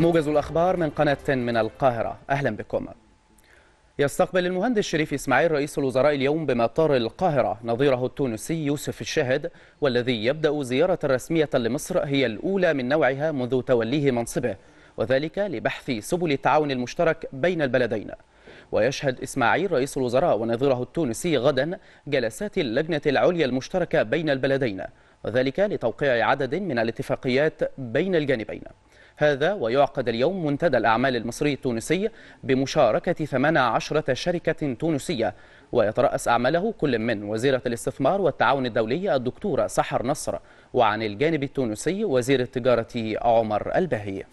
موجز الأخبار من قناة من القاهرة أهلا بكم يستقبل المهندس شريف إسماعيل رئيس الوزراء اليوم بمطار القاهرة نظيره التونسي يوسف الشاهد والذي يبدأ زيارة رسمية لمصر هي الأولى من نوعها منذ توليه منصبه وذلك لبحث سبل التعاون المشترك بين البلدين ويشهد إسماعيل رئيس الوزراء ونظيره التونسي غدا جلسات اللجنة العليا المشتركة بين البلدين وذلك لتوقيع عدد من الاتفاقيات بين الجانبين هذا ويعقد اليوم منتدى الأعمال المصري التونسي بمشاركة 18 شركة تونسية ويترأس أعماله كل من وزيرة الاستثمار والتعاون الدولي الدكتورة سحر نصر وعن الجانب التونسي وزير التجارة عمر الباهي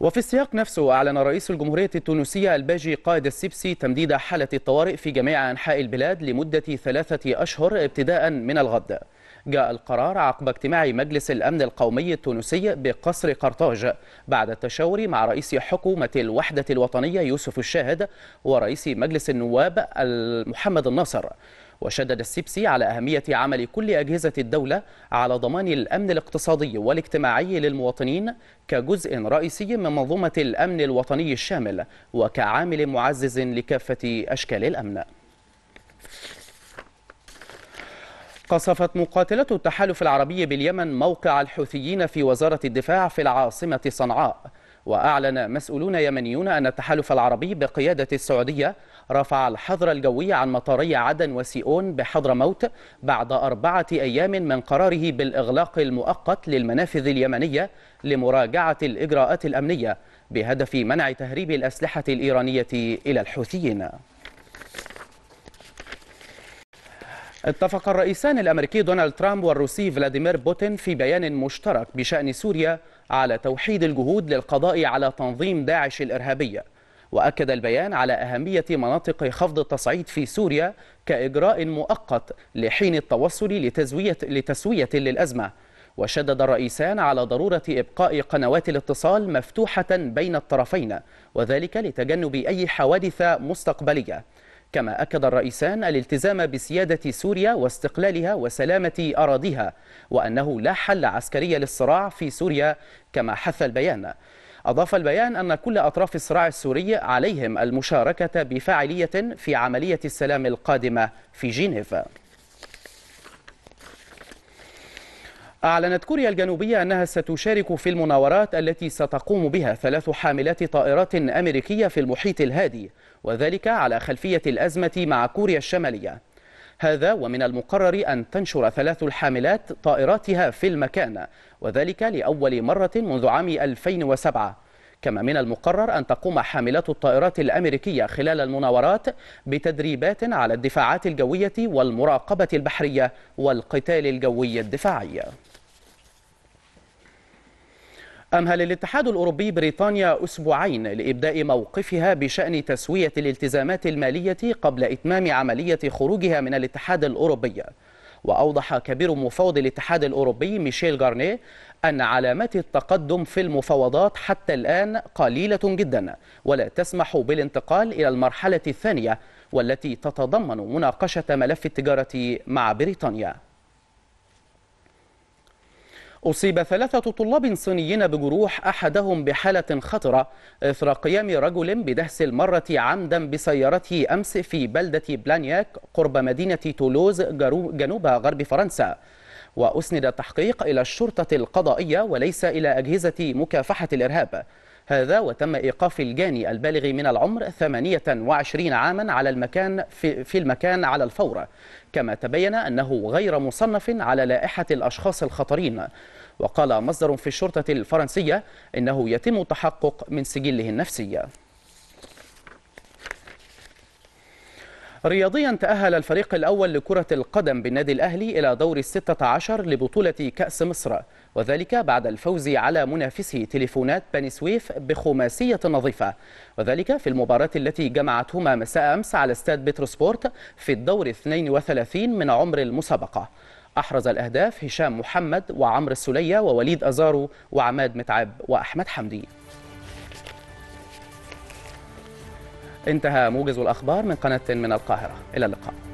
وفي السياق نفسه أعلن رئيس الجمهورية التونسية الباجي قائد السبسي تمديد حالة الطوارئ في جميع أنحاء البلاد لمدة ثلاثة أشهر ابتداء من الغد جاء القرار عقب اجتماع مجلس الأمن القومي التونسي بقصر قرطاج بعد التشاور مع رئيس حكومة الوحدة الوطنية يوسف الشاهد ورئيس مجلس النواب محمد الناصر وشدد السيبسي على أهمية عمل كل أجهزة الدولة على ضمان الأمن الاقتصادي والاجتماعي للمواطنين كجزء رئيسي من منظومة الأمن الوطني الشامل وكعامل معزز لكافة أشكال الأمن قصفت مقاتلة التحالف العربي باليمن موقع الحوثيين في وزارة الدفاع في العاصمة صنعاء وأعلن مسؤولون يمنيون أن التحالف العربي بقيادة السعودية رفع الحظر الجوي عن مطاري عدن وسيئون موت بعد أربعة أيام من قراره بالإغلاق المؤقت للمنافذ اليمنية لمراجعة الإجراءات الأمنية بهدف منع تهريب الأسلحة الإيرانية إلى الحوثيين اتفق الرئيسان الامريكي دونالد ترامب والروسي فلاديمير بوتين في بيان مشترك بشان سوريا على توحيد الجهود للقضاء على تنظيم داعش الارهابيه واكد البيان على اهميه مناطق خفض التصعيد في سوريا كاجراء مؤقت لحين التوصل لتزويه لتسويه للازمه وشدد الرئيسان على ضرورة إبقاء قنوات الاتصال مفتوحة بين الطرفين وذلك لتجنب أي حوادث مستقبلية كما أكد الرئيسان الالتزام بسيادة سوريا واستقلالها وسلامة أراضيها وأنه لا حل عسكري للصراع في سوريا كما حث البيان أضاف البيان أن كل أطراف الصراع السوري عليهم المشاركة بفاعلية في عملية السلام القادمة في جنيف أعلنت كوريا الجنوبية أنها ستشارك في المناورات التي ستقوم بها ثلاث حاملات طائرات أمريكية في المحيط الهادي وذلك على خلفية الأزمة مع كوريا الشمالية هذا ومن المقرر أن تنشر ثلاث الحاملات طائراتها في المكان وذلك لأول مرة منذ عام 2007 كما من المقرر أن تقوم حاملات الطائرات الأمريكية خلال المناورات بتدريبات على الدفاعات الجوية والمراقبة البحرية والقتال الجوي الدفاعي أمهل الاتحاد الأوروبي بريطانيا أسبوعين لإبداء موقفها بشأن تسوية الالتزامات المالية قبل إتمام عملية خروجها من الاتحاد الأوروبي وأوضح كبير مفوض الاتحاد الأوروبي ميشيل غارنيه أن علامات التقدم في المفاوضات حتى الآن قليلة جدا ولا تسمح بالانتقال إلى المرحلة الثانية والتي تتضمن مناقشة ملف التجارة مع بريطانيا أصيب ثلاثة طلاب صينيين بجروح أحدهم بحالة خطرة إثر قيام رجل بدهس المرة عمدا بسيارته أمس في بلدة بلانياك قرب مدينة تولوز جنوب غرب فرنسا وأسند التحقيق إلى الشرطة القضائية وليس إلى أجهزة مكافحة الإرهاب هذا وتم إيقاف الجاني البالغ من العمر 28 عاما على المكان في, في المكان على الفور كما تبين أنه غير مصنف على لائحة الأشخاص الخطرين وقال مصدر في الشرطة الفرنسية إنه يتم تحقق من سجله النفسي رياضيا تأهل الفريق الأول لكرة القدم بالنادي الأهلي إلى دور الستة عشر لبطولة كأس مصر وذلك بعد الفوز على منافسه تليفونات بني سويف بخماسية نظيفة وذلك في المباراة التي جمعتهما مساء أمس على استاد سبورت في الدور 32 من عمر المسابقة أحرز الأهداف هشام محمد وعمر السلية ووليد أزارو وعماد متعب وأحمد حمدي انتهى موجز الأخبار من قناة من القاهرة إلى اللقاء